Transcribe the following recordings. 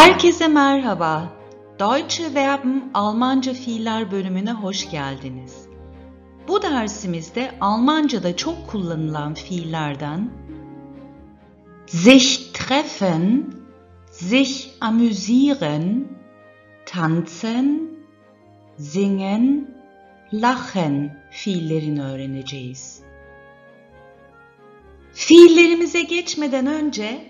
Herkese merhaba. Deutsche Verben Almanca fiiller bölümüne hoş geldiniz. Bu dersimizde Almanca'da çok kullanılan fiillerden sich treffen, sich amüsieren, tanzen, singen, lachen fiillerini öğreneceğiz. Fiillerimize geçmeden önce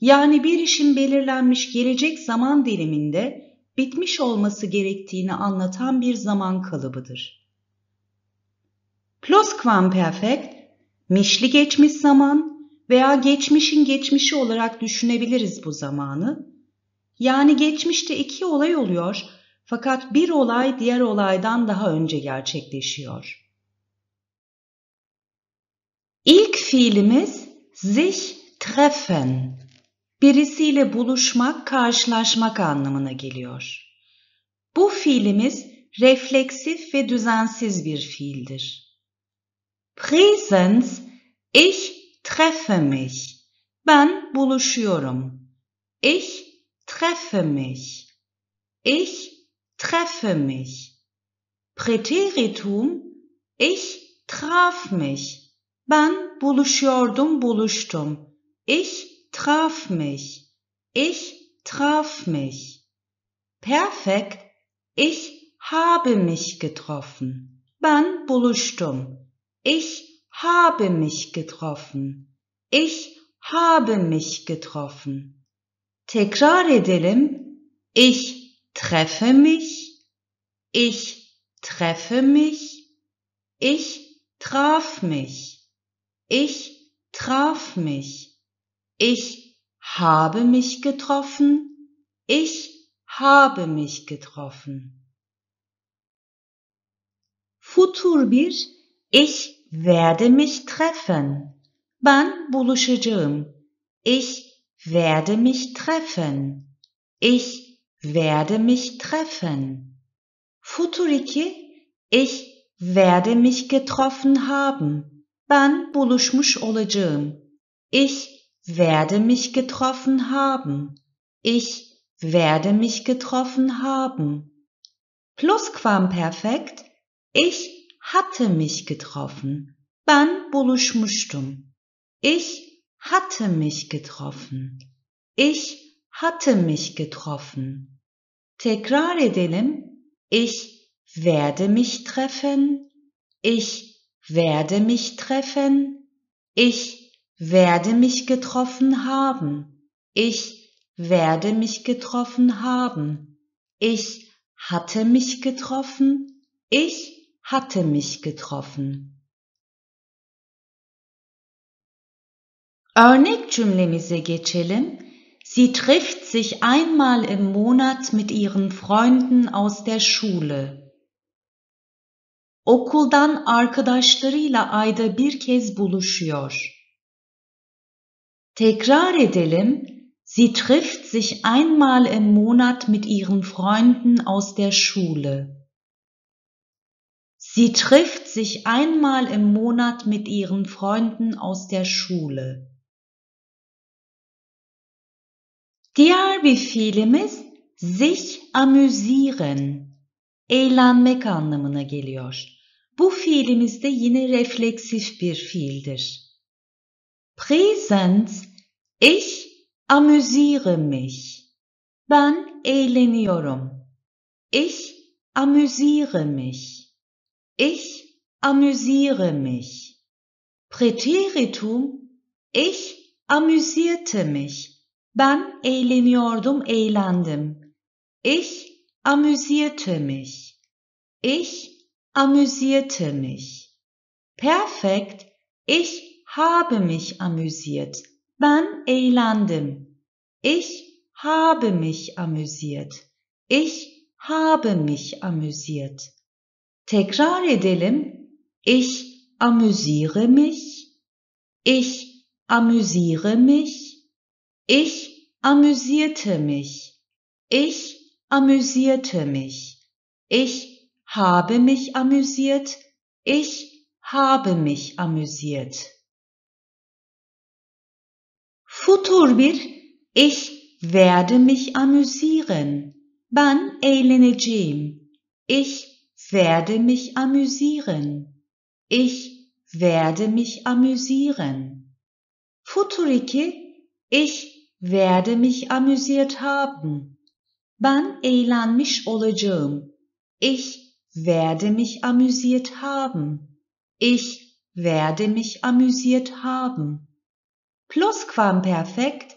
yani bir işin belirlenmiş gelecek zaman diliminde bitmiş olması gerektiğini anlatan bir zaman kalıbıdır. Plusquamperfekt, mişli geçmiş zaman veya geçmişin geçmişi olarak düşünebiliriz bu zamanı. Yani geçmişte iki olay oluyor fakat bir olay diğer olaydan daha önce gerçekleşiyor. İlk fiilimiz sich treffen birisiyle buluşmak, karşılaşmak anlamına geliyor. Bu fiilimiz refleksif ve düzensiz bir fiildir. Präsens, ich treffe mich. Ben buluşuyorum. Ich treffe mich. Ich treffe mich. Präteritum, ich traf mich. Ben buluşuyordum, buluştum. Ich traf mich. Ich traf mich. Perfekt. Ich habe mich getroffen. Ben buluştum. Ich habe mich getroffen. Ich habe mich getroffen. Tekrar edelim. Ich treffe mich. Ich treffe mich. Ich traf mich. Ich traf mich. Ich habe mich getroffen. Ich habe mich getroffen. Futur bir ich werde mich treffen. Ben buluşacağım. Ich werde mich treffen. Ich werde mich treffen. Futur 2 Ich werde mich getroffen haben. Ben buluşmuş olacağım. Ich werde mich getroffen haben. Ich werde mich getroffen haben. Plusquamperfekt. Ich hatte mich getroffen. Ben buluşmuştum. Ich hatte mich getroffen. Ich hatte mich getroffen. Tekrar edelim. Ich werde mich treffen. Ich werde mich treffen. Ich werde mich getroffen haben. Ich werde mich getroffen haben. Ich hatte mich getroffen. Ich hatte mich getroffen. Örnek cümlemize geçelim. Sie trifft sich einmal im Monat mit ihren Freunden aus der Schule. Okuldan arkadaşlarıyla ayda bir kez buluşuyor. Tekrar edelim, sie trifft sich einmal im Monat mit ihren Freunden aus der Schule. Sie trifft sich einmal im Monat mit ihren Freunden aus der Schule. Diğer bir fiilimiz sich amüsieren, eğlenmek anlamına geliyor. Bu fiilimizde yine refleksif bir fiildir. Präsens. Ich amüsiere mich. Ben eğleniyorum. Ich amüsiere mich. Ich amüsiere mich. Präteritum. Ich amüsierte mich. Ben eğleniyordum, eğlendim. Ich amüsierte mich. Ich amüsierte mich. Perfekt. Ich habe mich amüsiert. Ben eğlendim. Ich habe mich amüsiert. Ich habe mich amüsiert. Tekrar edelim. Ich amüsiere mich. Ich amüsiere mich. Ich amüsierte mich. Ich amüsierte mich. Ich habe mich amüsiert. Ich habe mich amüsiert. Futur bir. Ich werde mich amüsieren. Ben eğleneceğim. Ich werde mich amüsieren. Ich werde mich amüsieren. Futuriki, ich werde mich amüsiert haben. Ben eğlenmiş olacağım. Ich werde mich amüsiert haben. Ich werde mich amüsiert haben. Plusquamperfekt.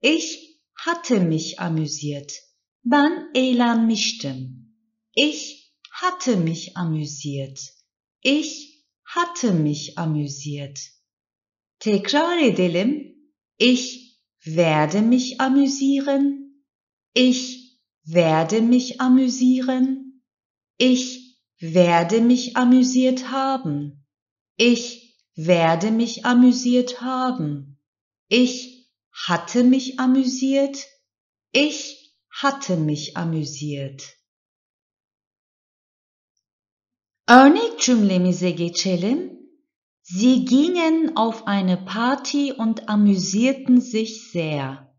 Ich hatte mich amüsiert. Ben eğlenmiştim. Ich hatte mich amüsiert. Ich hatte mich amüsiert. Tekrar edelim. Ich werde mich amüsieren. Ich werde mich amüsieren. Ich werde mich amüsiert haben. Ich werde mich amüsiert haben. Ich hatte mich amüsiert. Ich hatte mich amüsiert. Örnek cümlemize geçelim. Sie gingen auf eine Party und amüsierten sich sehr.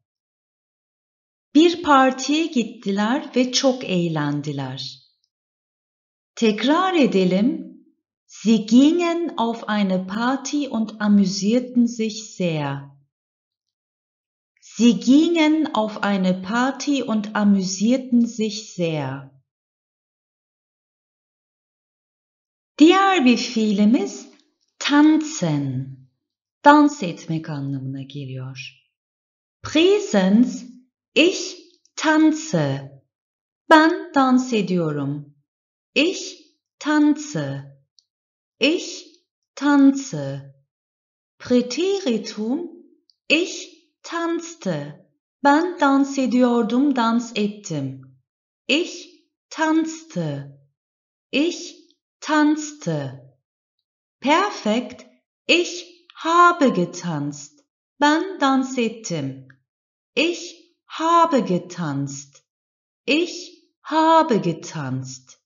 Bir partiye gittiler ve çok eğlendiler. Tekrar edelim. Sie gingen auf eine Party und amüsierten sich sehr. Sie gingen auf eine Party und amüsierten sich sehr. Diğer bir fiilimiz tanzen. Dans etmek anlamına geliyor. Präsens ich tanze. Ben dans ediyorum. Ich tanze. Ich tanze. Präteritum ich tanzte. Ben dans ediyordum, dans ettim. Ich tanzte. Ich tanzte. Perfekt. Ich habe getanzt. Ben dans ettim. Ich habe getanzt. Ich habe getanzt.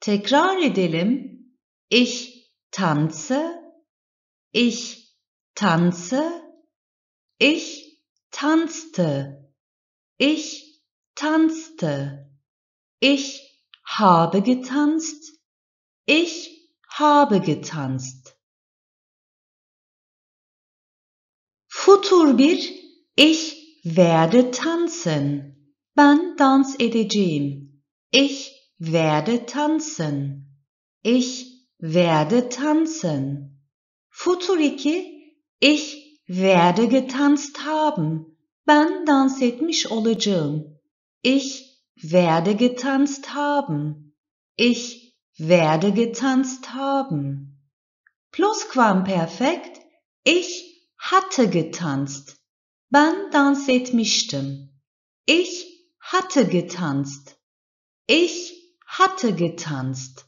Tekrar edelim. Ich tanze. Ich tanze. Ich tanzte. Ich tanzte. Ich habe getanzt. Ich habe getanzt. Futur bir ich werde tanzen. Ben dans edeceğim. Ich werde tanzen. Ich werde tanzen. Futur 2 ich werde getanzt haben. Ben dans etmiş olacağım. Ich werde getanzt haben. Ich werde getanzt haben. Plusquamperfekt. Ich hatte getanzt. Ben dans etmiştim. Ich hatte getanzt. Ich hatte getanzt.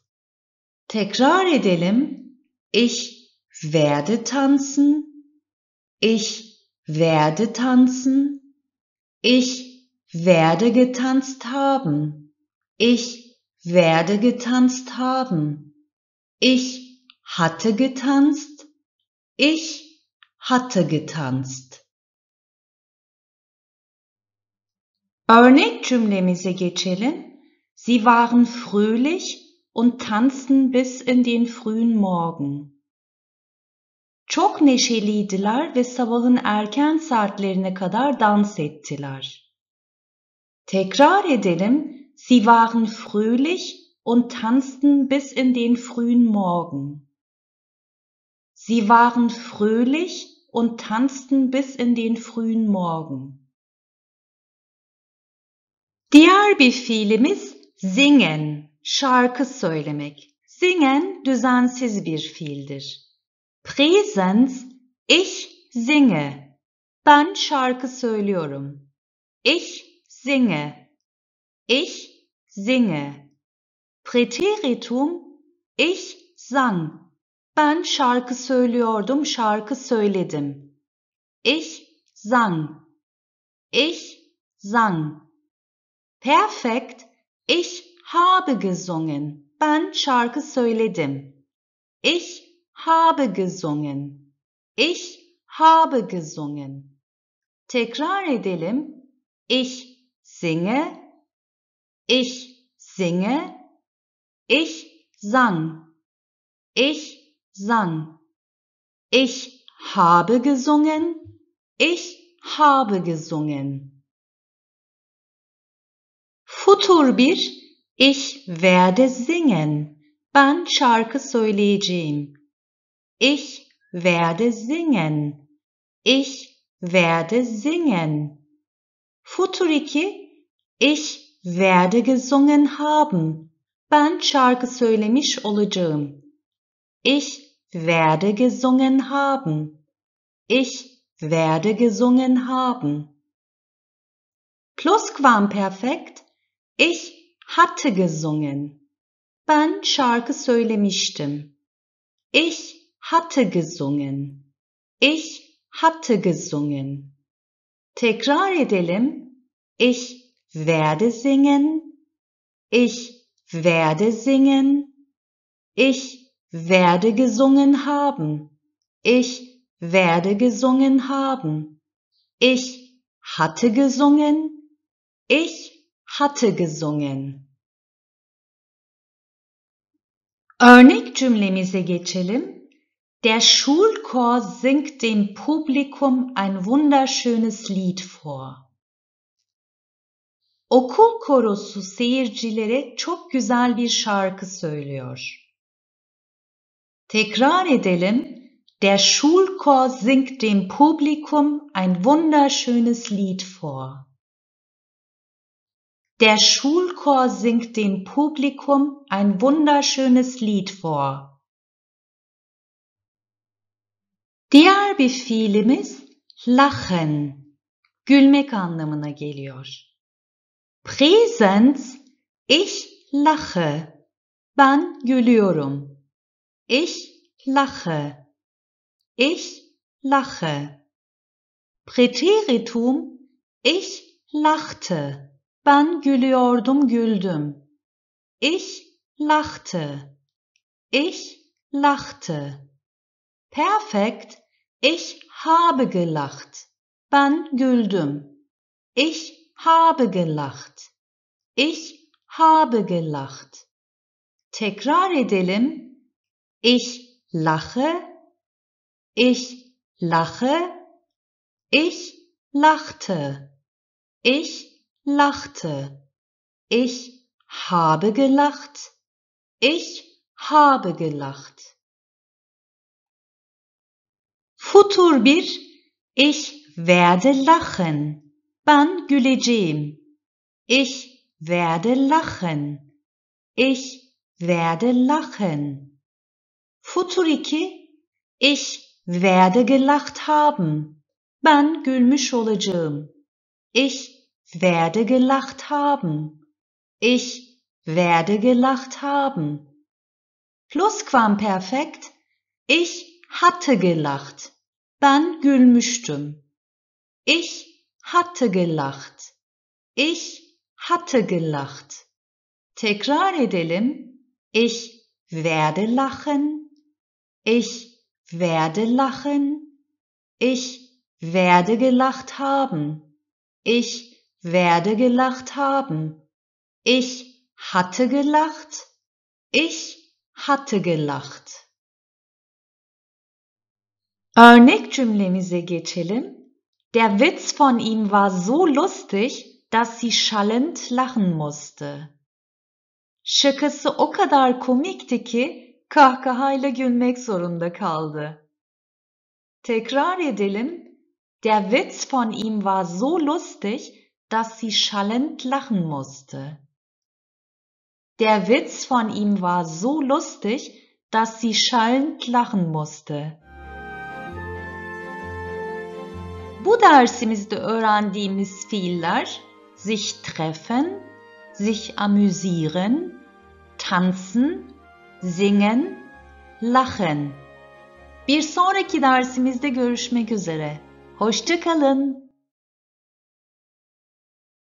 Tekrar edelim. Ich werde tanzen. Ich werde tanzen. Ich werde getanzt haben. Ich werde getanzt haben. Ich hatte getanzt. Ich hatte getanzt. Örnek cümlemize geçelim. Sie waren fröhlich und tanzten bis in den frühen Morgen. Çok neşeliydiler ve sabahın erken saatlerine kadar dans ettiler. Tekrar edelim. Sie waren fröhlich und tanzten bis in den frühen Morgen. Sie waren fröhlich und tanzten bis in den frühen Morgen. Diğer bir fiilimiz singen, şarkı söylemek. Singen düzensiz bir fiildir. Präsens ich singe. Ben şarkı söylüyorum. Ich singe. Ich singe. Präteritum ich sang. Ben şarkı söylüyordum, şarkı söyledim. Ich sang. Ich sang. Perfekt. Ich habe gesungen. Ben şarkı söyledim. Ich habe gesungen. Ich habe gesungen. Tekrar edelim. Ich singe. Ich singe. Ich sang. Ich sang. Ich habe gesungen. Ich habe gesungen. Futur bir. Ich werde singen. Ben şarkı söyleyeceğim. Ich werde singen. Ich werde singen. Futuriki ich werde gesungen haben. Ben şarkı söylemiş olacağım. Ich werde gesungen haben. Ich werde gesungen haben. Plusquamperfekt. Ich hatte gesungen. Ben şarkı söylemiştim. Ich hatte gesungen. Ich hatte gesungen. Tekrar edelim. Ich werde singen. Ich werde singen. Ich werde gesungen haben. Ich werde gesungen haben. Ich hatte gesungen. Ich hatte gesungen. Örnek cümlemize geçelim. Der Schulchor singt dem Publikum ein wunderschönes Lied vor. Okul korosu seyircilere çok güzel bir şarkı söylüyor. Tekrar edelim. Der Schulchor singt dem Publikum ein wunderschönes Lied vor. Der Schulchor singt dem Publikum ein wunderschönes Lied vor. Diğer bir fiilimiz lachen, gülmek anlamına geliyor. Präsens, ich lache, ben gülüyorum. Ich lache, ich lache. Präteritum, ich lachte, ben gülüyordum, güldüm. Ich lachte, ich lachte. Perfekt. Ich habe gelacht. Ben güldüm. Ich habe gelacht. Ich habe gelacht. Tekrar edelim. Ich lache. Ich lache. Ich lachte. Ich lachte. Ich habe gelacht. Ich habe gelacht. Futur bir, ich werde lachen. Ben güleceğim. Ich werde lachen. Ich werde lachen. Futur iki, ich werde gelacht haben. Ben gülmüş olacağım. Ich werde gelacht haben. Ich werde gelacht haben. Plusquamperfekt, ich hatte gelacht. Ben gülmüştüm. Ich hatte gelacht. Ich hatte gelacht. Tekrar edelim. Ich werde lachen. Ich werde lachen. Ich werde gelacht haben. Ich werde gelacht haben. Ich hatte gelacht. Ich hatte gelacht. Örnek cümlemize geçelim. Der Witz von ihm war so lustig, dass sie schallend lachen musste. Şakası o kadar komikti ki kahkahayla gülmek zorunda kaldı. Tekrar edelim. Der Witz von ihm war so lustig, dass sie schallend lachen musste. Der Witz von ihm war so lustig, dass sie schallend lachen musste. Bu dersimizde öğrendiğimiz fiiller sich treffen, sich amüsieren, tanzen, singen, lachen. Bir sonraki dersimizde görüşmek üzere. Hoşçakalın.